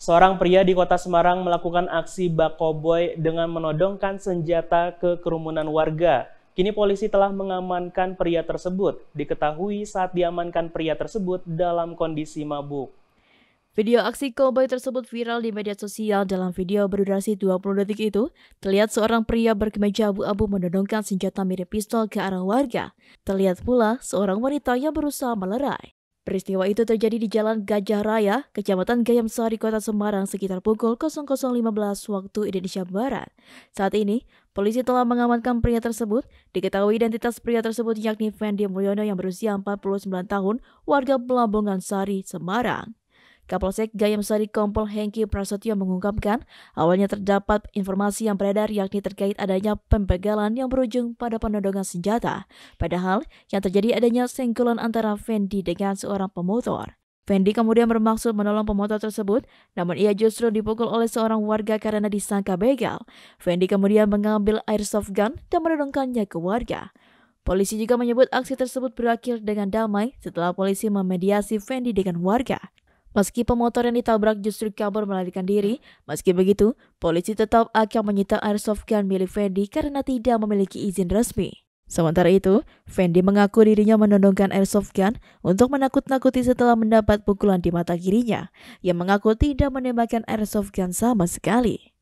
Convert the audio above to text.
Seorang pria di kota Semarang melakukan aksi bakoboy dengan menodongkan senjata ke kerumunan warga. Kini polisi telah mengamankan pria tersebut. Diketahui saat diamankan pria tersebut dalam kondisi mabuk. Video aksi koboi tersebut viral di media sosial. Dalam video berdurasi 20 detik itu, terlihat seorang pria berkemeja abu-abu menodongkan senjata mirip pistol ke arah warga. Terlihat pula seorang wanita yang berusaha melerai. Peristiwa itu terjadi di Jalan Gajah Raya, Kecamatan Gayam Sari, Kota Semarang sekitar pukul 00.15 waktu Indonesia Barat. Saat ini, polisi telah mengamankan pria tersebut. Diketahui identitas pria tersebut yakni Fendi Mulyono yang berusia 49 tahun, warga Pelabongan Sari, Semarang. Kapolsek Gayam Sari Kompol Hengki Prasetyo mengungkapkan, awalnya terdapat informasi yang beredar yakni terkait adanya pembegalan yang berujung pada penodongan senjata. Padahal, yang terjadi adanya senggolan antara Fendi dengan seorang pemotor. Fendi kemudian bermaksud menolong pemotor tersebut, namun ia justru dipukul oleh seorang warga karena disangka begal. Fendi kemudian mengambil airsoft gun dan menodongkannya ke warga. Polisi juga menyebut aksi tersebut berakhir dengan damai setelah polisi memediasi Fendi dengan warga. Meski pemotor yang ditabrak justru kabur melarikan diri, meski begitu, polisi tetap akan menyita airsoft gun milik Fendi karena tidak memiliki izin resmi. Sementara itu, Fendi mengaku dirinya menodongkan airsoft gun untuk menakut-nakuti setelah mendapat pukulan di mata kirinya, yang mengaku tidak menembakkan airsoft gun sama sekali.